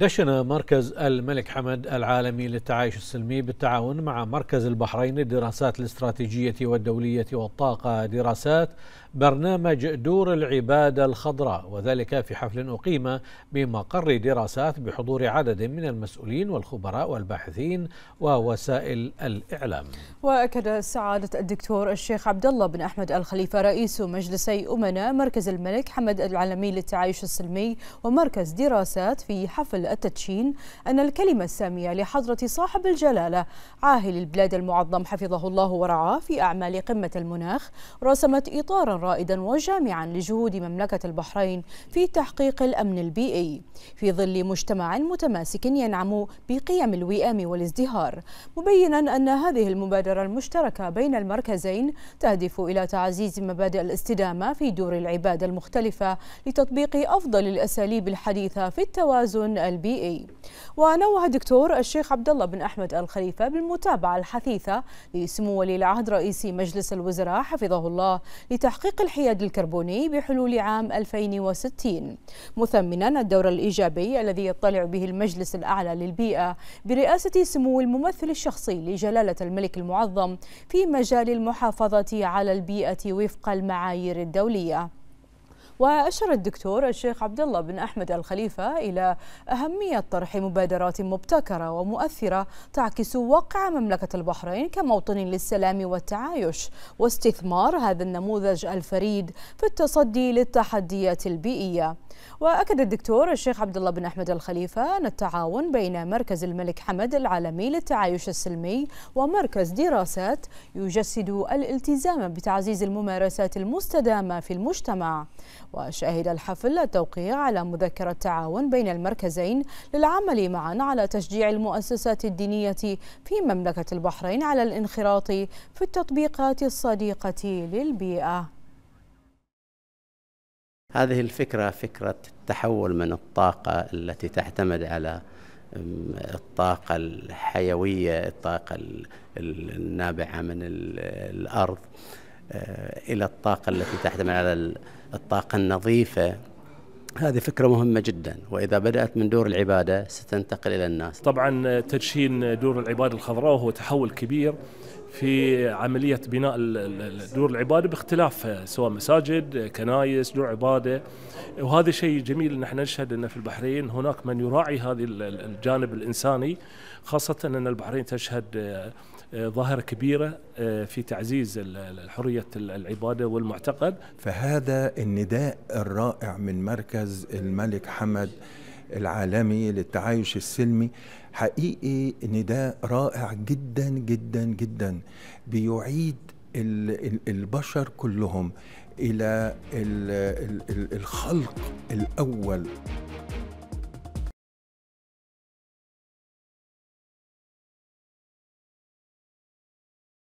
دشن مركز الملك حمد العالمي للتعايش السلمي بالتعاون مع مركز البحرين للدراسات الاستراتيجية والدولية والطاقة دراسات برنامج دور العبادة الخضراء وذلك في حفل أقيم بمقر دراسات بحضور عدد من المسؤولين والخبراء والباحثين ووسائل الإعلام وأكد سعادة الدكتور الشيخ عبد الله بن أحمد الخليفة رئيس مجلسي أمنا مركز الملك حمد العالمي للتعايش السلمي ومركز دراسات في حفل التدشين أن الكلمة السامية لحضرة صاحب الجلالة عاهل البلاد المعظم حفظه الله ورعاه في أعمال قمة المناخ رسمت إطارا رائدا وجامعا لجهود مملكة البحرين في تحقيق الأمن البيئي في ظل مجتمع متماسك ينعم بقيم الوئام والازدهار مبينا أن هذه المبادرة المشتركة بين المركزين تهدف إلى تعزيز مبادئ الاستدامة في دور العبادة المختلفة لتطبيق أفضل الأساليب الحديثة في التوازن البيئي ونوه الدكتور الشيخ عبد الله بن أحمد الخليفة بالمتابعة الحثيثة لسمو ولي العهد رئيس مجلس الوزراء حفظه الله لتحقيق الحياد الكربوني بحلول عام 2060 مثمنا الدور الإيجابي الذي يطلع به المجلس الأعلى للبيئة برئاسة سمو الممثل الشخصي لجلالة الملك المعظم في مجال المحافظة على البيئة وفق المعايير الدولية وأشار الدكتور الشيخ عبد الله بن أحمد الخليفة إلى أهمية طرح مبادرات مبتكرة ومؤثرة تعكس واقع مملكة البحرين كموطن للسلام والتعايش واستثمار هذا النموذج الفريد في التصدي للتحديات البيئية واكد الدكتور الشيخ عبد الله بن احمد الخليفه ان التعاون بين مركز الملك حمد العالمي للتعايش السلمي ومركز دراسات يجسد الالتزام بتعزيز الممارسات المستدامه في المجتمع وشهد الحفل التوقيع على مذكره تعاون بين المركزين للعمل معا على تشجيع المؤسسات الدينيه في مملكه البحرين على الانخراط في التطبيقات الصديقه للبيئه هذه الفكرة فكرة التحول من الطاقة التي تعتمد على الطاقة الحيوية الطاقة النابعة من الأرض آه، إلى الطاقة التي تعتمد على الطاقة النظيفة هذه فكرة مهمة جدا وإذا بدأت من دور العبادة ستنتقل إلى الناس طبعا تدشين دور العبادة الخضراء وهو تحول كبير في عملية بناء دور العبادة باختلاف آه، سواء مساجد آه، كنايس دور عبادة وهذا شيء جميل ان احنا نشهد ان في البحرين هناك من يراعي هذا الجانب الانساني خاصة ان البحرين تشهد آه، ظاهرة كبيرة في تعزيز حرية العبادة والمعتقد فهذا النداء الرائع من مركز الملك حمد العالمي للتعايش السلمي حقيقي نداء رائع جدا جدا جدا بيعيد البشر كلهم الى الخلق الاول